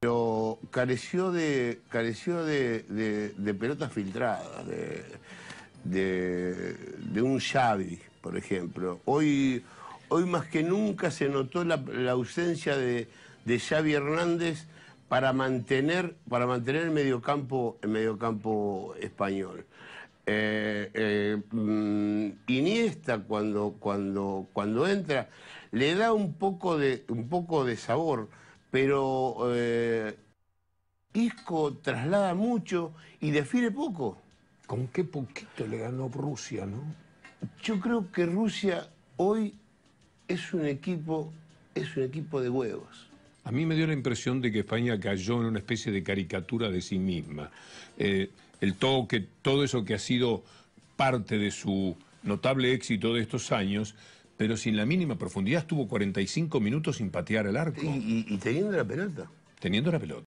pero careció de, careció de, de, pelotas filtradas, de, un Xavi, por ejemplo. Hoy, más que nunca se notó la, ausencia de, de, Xavi Hernández para mantener, para mantener el mediocampo, el mediocampo español. Eh, eh, mm, Iniesta cuando, cuando, cuando entra le da un poco de, un poco de sabor pero eh, Isco traslada mucho y define poco. ¿Con qué poquito le ganó Rusia, no? Yo creo que Rusia hoy es un equipo, es un equipo de huevos. A mí me dio la impresión de que España cayó en una especie de caricatura de sí misma. Eh, el toque, todo eso que ha sido parte de su notable éxito de estos años, pero sin la mínima profundidad estuvo 45 minutos sin patear el arco. y, y teniendo la pelota. Teniendo la pelota.